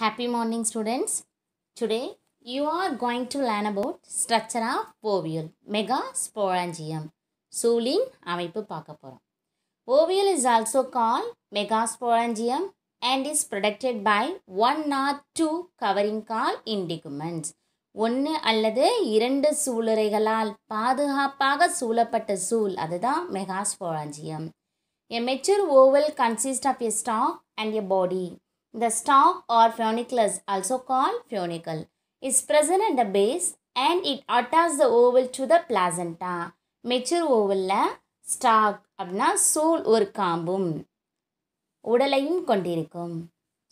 Happy morning students students. You are are to learn about about of ovule megasporangium சூலின் அமைப்பு பார்க்க போகிறோம் ovule is also call megasporangium and is protected by one not two covering call integuments ஒன்று அல்லது இரண்டு சூளுரைகளால் பாதுகாப்பாக சூழப்பட்ட சூல் அதுதான் megasporangium a mature ovule consist of a stalk and a body The stalk or funiculus, also called funicle, is present at the base and it attaches the oval to the placenta. Mature ஓவலில் stalk அப்படின்னா சூல் ஒரு காம்பும் உடலையும் கொண்டிருக்கும்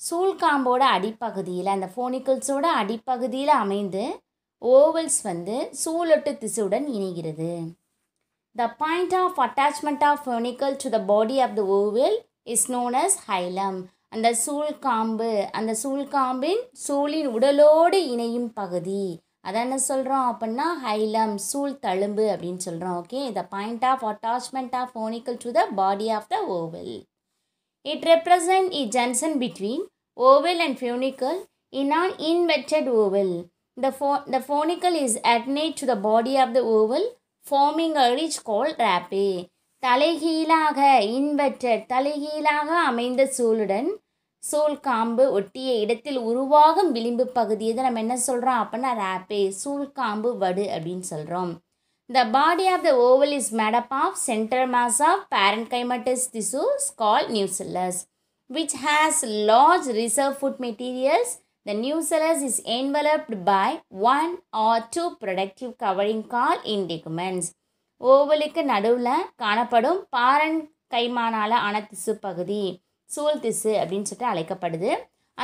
சூல் காம்போட அடிப்பகுதியில் அந்த ஃபோனிக்கல்ஸோட அடிப்பகுதியில் அமைந்து ஓவல்ஸ் வந்து சூலொட்டு திசுவுடன் இணைகிறது the point of attachment of funicle to the body of the ovule is known as hilum அந்த சூழ்காம்பு அந்த சூழ்காம்பின் சூழின் உடலோடு இணையும் பகுதி அதை என்ன சொல்கிறோம் அப்படின்னா ஹைலம் சூழ் தழும்பு அப்படின்னு சொல்கிறோம் okay the point of attachment of funicle to the body of the ovule it represent the junction between ovule and funicle in an inverted ovule the ஃபோ the funicle is adnate to the body of the ovule forming a ridge called rapé. தலைகீழாக inverter தலைகீழாக அமைந்த சூளுடன் சூல் காம்பு ஒட்டிய இடத்தில் உருவாகும் விளிம்பு பகுதியை நம்ம என்ன சொல்கிறோம் அப்படின்னா ரேப்பே சூல் காம்பு வடு அப்படின்னு சொல்கிறோம் the body of the ovule is made up of central mass of கைமட்டஸ் திசு call nucellus which has large reserve food materials the nucellus is enveloped by one or two protective covering call integuments ஓவலுக்கு நடுவில் காணப்படும் பாரன் கைமானால ஆன திசு பகுதி சூழ் திசு அப்படின்னு சொல்லிட்டு அழைக்கப்படுது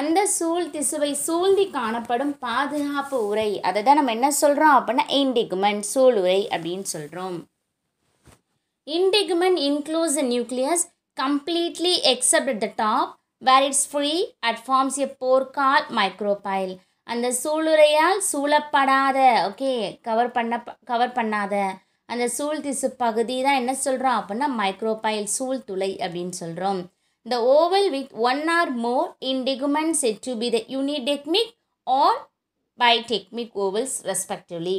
அந்த சூழ் திசுவை சூழ்ந்தி காணப்படும் பாதுகாப்பு உரை அதை தான் நம்ம என்ன சொல்கிறோம் அப்படின்னா இன்டிகுமெண்ட் சூழ் உரை அப்படின்னு சொல்கிறோம் integument encloses nucleus completely except the top where it's free at forms a pore call micropyle அந்த சூளுரையால் சூழப்படாத ஓகே கவர் பண்ண கவர் பண்ணாத அந்த சூழ் திசு பகுதி தான் என்ன சொல்கிறோம் அப்படின்னா மைக்ரோபைல் சூழ் துளை அப்படின்னு சொல்கிறோம் the ovule with one or more integuments it to be the unitegmic or tegmic ovules respectively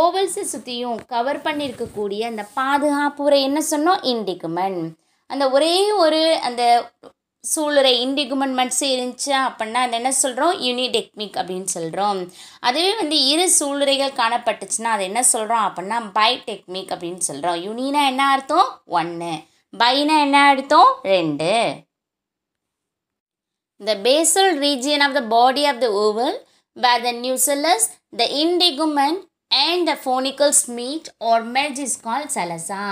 ஓவல்ஸை சுற்றியும் கவர் பண்ணியிருக்கக்கூடிய அந்த பாதுகாப்புரை என்ன சொன்னோம் இன்டிகுமெண்ட் அந்த ஒரே ஒரு அந்த சூளுரை இன்டிகுமெண்ட் மட்டும் இருந்துச்சு அப்படின்னா அது என்ன சொல்கிறோம் யூனிடெக்மிக் அப்படின்னு சொல்கிறோம் அதுவே வந்து இரு சூளுரைகள் காணப்பட்டுச்சுன்னா அது என்ன சொல்கிறோம் அப்படின்னா பை டெக்னிக் அப்படின்னு சொல்கிறோம் யூனினா என்ன அர்த்தம் ஒன்று பைனா என்ன அர்த்தம் ரெண்டு the basal region of the body of the ovule where the nucellus the integument and the funicles meet or merge is call chalaza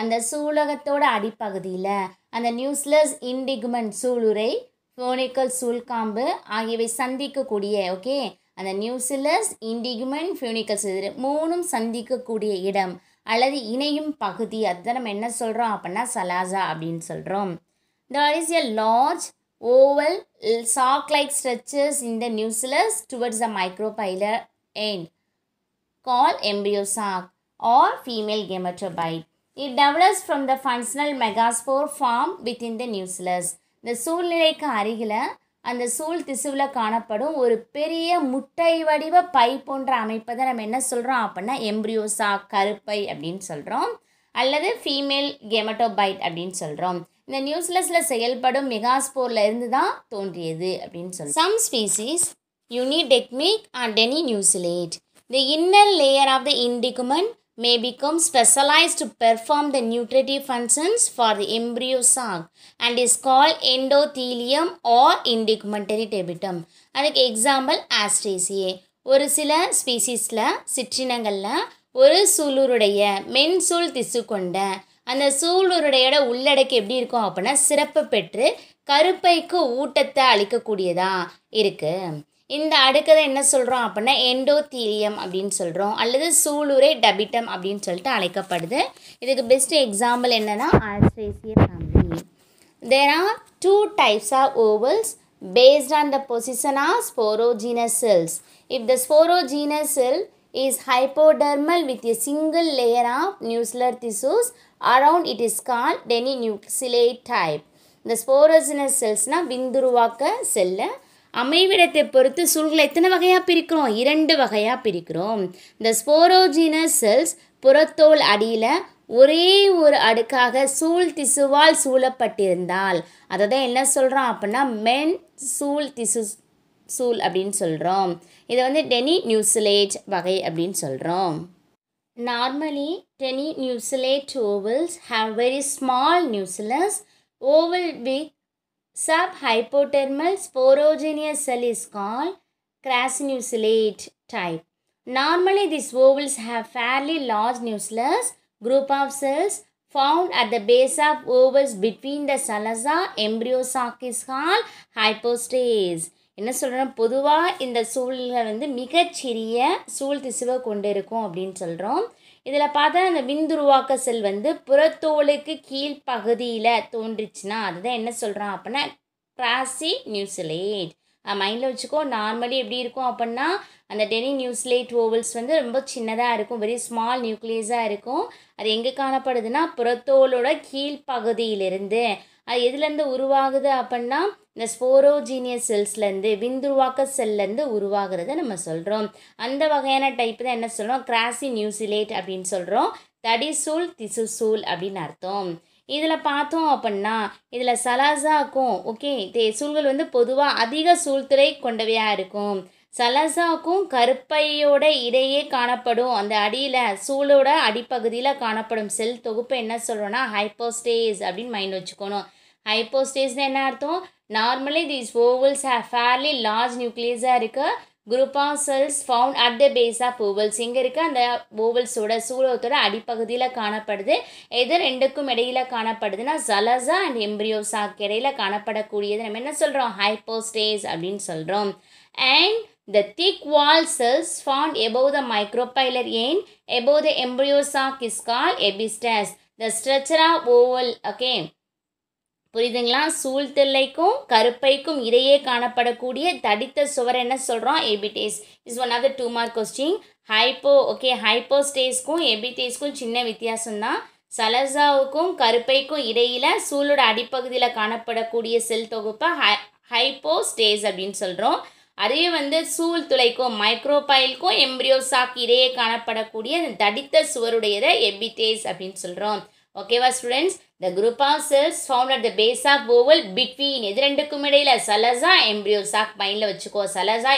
அந்த சூலகத்தோட அடிப்பகுதியில் அந்த நியூஸ்லஸ் இன்டிகுமெண்ட் சூளுரை ஃபோனிக்கல் சூல்காம்பு ஆகியவை சந்திக்கக்கூடிய ஓகே அந்த நியூசிலஸ் இண்டிகுமெண்ட் ஃபியூனிக்கல் இது மூணும் சந்திக்கக்கூடிய இடம் அல்லது இணையும் பகுதி அதுதான் நம்ம என்ன சொல்கிறோம் அப்படின்னா சலாசா அப்படின்னு சொல்கிறோம் there is a large oval sac like structures in the nucellus towards a micropylar end call embryo sac or female gametophyte develops from the the functional megaspore form within the nucellus இந்த சூழ்நிலைக்கு அருகில் அந்த சூழ் திசுவில் காணப்படும் ஒரு பெரிய முட்டை வடிவ பை போன்ற அமைப்பை தான் நம்ம என்ன சொல்கிறோம் அப்படின்னா எம்ப்ரியோசா கருப்பை அப்படின்னு சொல்கிறோம் அல்லது ஃபீமேல் கெமட்டோபைட் அப்படின்னு சொல்கிறோம் இந்த நியூஸ்லஸில் செயல்படும் மெகாஸ்போரில் இருந்து தான் தோன்றியது அப்படின்னு சொல்கிறோம் some species unitegmic and tenuinucellate the inner layer of the integument may become specialized to perform the nutritive functions for the embryo sac and is called endothelium or indigmentary debitum. அதுக்கு example Asteraceae ஒரு சில ஸ்பீசிஸில் சிற்றினங்களில் ஒரு சூளுருடைய மென்சூல் திசு கொண்ட அந்த சூளுருடையோட உள்ளடக்கு எப்படி இருக்கும் அப்படின்னா சிறப்பு பெற்று கருப்பைக்கு ஊட்டத்தை அளிக்கக்கூடியதாக இருக்குது இந்த அடுக்கதை என்ன சொல்கிறோம் அப்படின்னா எண்டோத்தீரியம் அப்படின்னு சொல்கிறோம் அல்லது சூளுரை டபிட்டம் அப்படின்னு சொல்லிட்டு அழைக்கப்படுது இதுக்கு பெஸ்ட்டு எக்ஸாம்பிள் என்னென்னா Asteraceae family there are two types of ovules based on the position of sporogenous cells if the sporogenous cell is hypodermal with a single layer of nucellar tissues around it is is tenuinucellate type இந்த sporogenous செல்ஸ்னால் விந்துருவாக்க செல்லை அமைவிடத்தை பொறுத்து சூழ்களை எத்தனை வகையாக பிரிக்கிறோம் இரண்டு வகையாக பிரிக்கிறோம் இந்த ஸ்போரோஜினஸ் செல்ஸ் புறத்தோல் அடியில் ஒரே ஒரு அடுக்காக சூழ் திசுவால் சூழப்பட்டிருந்தால் அதை தான் என்ன சொல்கிறோம் அப்படின்னா மென் சூழ் திசு சூழ் அப்படின்னு சொல்கிறோம் இதை வந்து டெனி நியூசிலேட் வகை அப்படின்னு சொல்கிறோம் normally tenuinucellate ovules have very small nucellus ovule with sub hypodermal sporogenous cell is call crassinucellate type normally this ovules have fairly large nucellus group of cells found at the base of ovules between the chalaza embryo sac is call hypostase என்ன சொல்கிறோம் பொதுவாக இந்த சூழலில் வந்து மிகச்சிறிய சூழ் திசுவை கொண்டு இருக்கும் அப்படின்னு சொல்கிறோம் இதில் பார்த்தா அந்த விந்துருவாக்க செல் வந்து புறத்தோலுக்கு கீழ்ப்பகுதியில் தோன்றுச்சுன்னா அதுதான் என்ன சொல்கிறான் அப்படின்னா கிராசி நியூசிலேட் மைண்டில் வச்சுக்கோ நார்மலி எப்படி இருக்கும் அப்படின்னா அந்த டெனி நியூஸ்லேட் ஓவல்ஸ் வந்து ரொம்ப சின்னதாக இருக்கும் வெரி ஸ்மால் நியூக்ளியஸாக இருக்கும் அது எங்கே காணப்படுதுன்னா புறத்தோலோட கீழ்ப்பகுதியிலிருந்து அது எதுலேருந்து உருவாகுது அப்படின்னா இந்த ஸ்போரோஜீனியஸ் செல்ஸ்லேருந்து விந்துருவாக்க செல்லேருந்து உருவாகிறத நம்ம சொல்கிறோம் அந்த வகையான டைப் தான் என்ன சொல்கிறோம் கிராசி நியூசிலேட் அப்படின்னு சொல்கிறோம் தடிசூல் சூல் அப்படின்னு அர்த்தம் இதில் பார்த்தோம் அப்படின்னா இதில் சலாசாக்கும் ஓகே தே சூழ்கள் வந்து பொதுவாக அதிக சூழ்துறை கொண்டவையாக இருக்கும் சலசாக்கும் கருப்பையோட இடையே காணப்படும் அந்த அடியில் சூளோட அடிப்பகுதியில் காணப்படும் செல் தொகுப்பு என்ன சொல்கிறோன்னா ஹைப்போஸ்டேஸ் அப்படின்னு மைண்ட் வச்சுக்கணும் ஹைப்போஸ்டேஸ்னு என்ன அர்த்தம் normally these ovules have fairly large nucleus இருக்குது group of cells found at the base of ovules இங்கே இருக்க அந்த ஓவல்ஸோட சூலகத்தோட அடிப்பகுதியில் காணப்படுது எது ரெண்டுக்கும் இடையில் காணப்படுதுன்னா ஜலசா அண்ட் எம்ப்ரியோசாக்கு இடையில் காணப்படக்கூடியது நம்ம என்ன சொல்கிறோம் ஹைப்போஸ்டேஸ் அப்படின்னு சொல்கிறோம் and the thick wall cells found above the micropylar end above the embryo sac is call epistase the structure of ovule okay புரியுதுங்களா சூழ்தில்லைக்கும் கருப்பைக்கும் இடையே காணப்படக்கூடிய தடித்த சுவர் என்ன சொல்கிறோம் epistase is one of the two mark question hypo okay ஹைப்போஸ்டேஸ்க்கும் எபிடேஸ்க்கும் சின்ன வித்தியாசம்தான் சலசாவுக்கும் கருப்பைக்கும் இடையில் சூழோட அடிப்பகுதியில் காணப்படக்கூடிய செல் தொகுப்பை ஹை ஹைப்போஸ்டேஸ் அப்படின்னு சொல்கிறோம் அதே வந்து சூழ் துளைக்கும் மைக்ரோபைல்க்கும் எம்ப்ரியோசாக்கு இடையே காணப்படக்கூடிய தடித்த சுவருடையதை எபிடேஸ் அப்படின்னு சொல்கிறோம் ஓகேவா students the group of cells found at the base of ovule between எது ரெண்டுக்கும் இடையில சலசா சாக் மைண்டில் வச்சுக்கோ சலசா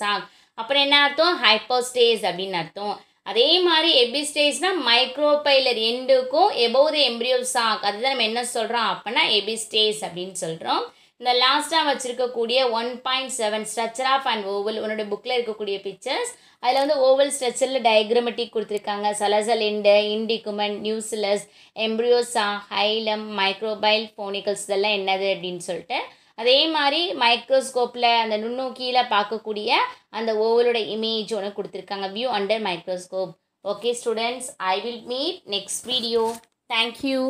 சாக் அப்புறம் என்ன அர்த்தம் ஹைப்போஸ்டேஸ் அப்படின்னு அர்த்தம் அதே மாதிரி எபிஸ்டேஜ்னால் மைக்ரோபைலர் எண்டுக்கும் எபோவ் த சாக் அதுதான் நம்ம என்ன சொல்கிறோம் அப்படின்னா எபிஸ்டேஸ் அப்படின்னு சொல்கிறோம் இந்த லாஸ்ட்டாக வச்சுருக்கக்கூடிய one point seven structure of and ovule உன்னோட புக்கில் இருக்கக்கூடிய பிக்சர்ஸ் அதில் வந்து ஓவல் ஸ்ட்ரக்சரில் டயக்ரமெட்டிக் கொடுத்துருக்காங்க சலசல் இண்டு இண்டிகுமன் நியூசிலஸ் எம்ப்ரியோசா ஹைலம் மைக்ரோபைல் ஃபோனிக்கல்ஸ் இதெல்லாம் என்னது அப்படின்னு சொல்லிட்டு அதே மாதிரி மைக்ரோஸ்கோப்பில் அந்த நுண்ணோக்கியில் பார்க்கக்கூடிய அந்த ஓவலோட இமேஜ் ஒன்று கொடுத்துருக்காங்க view under microscope okay students I will meet next video thank you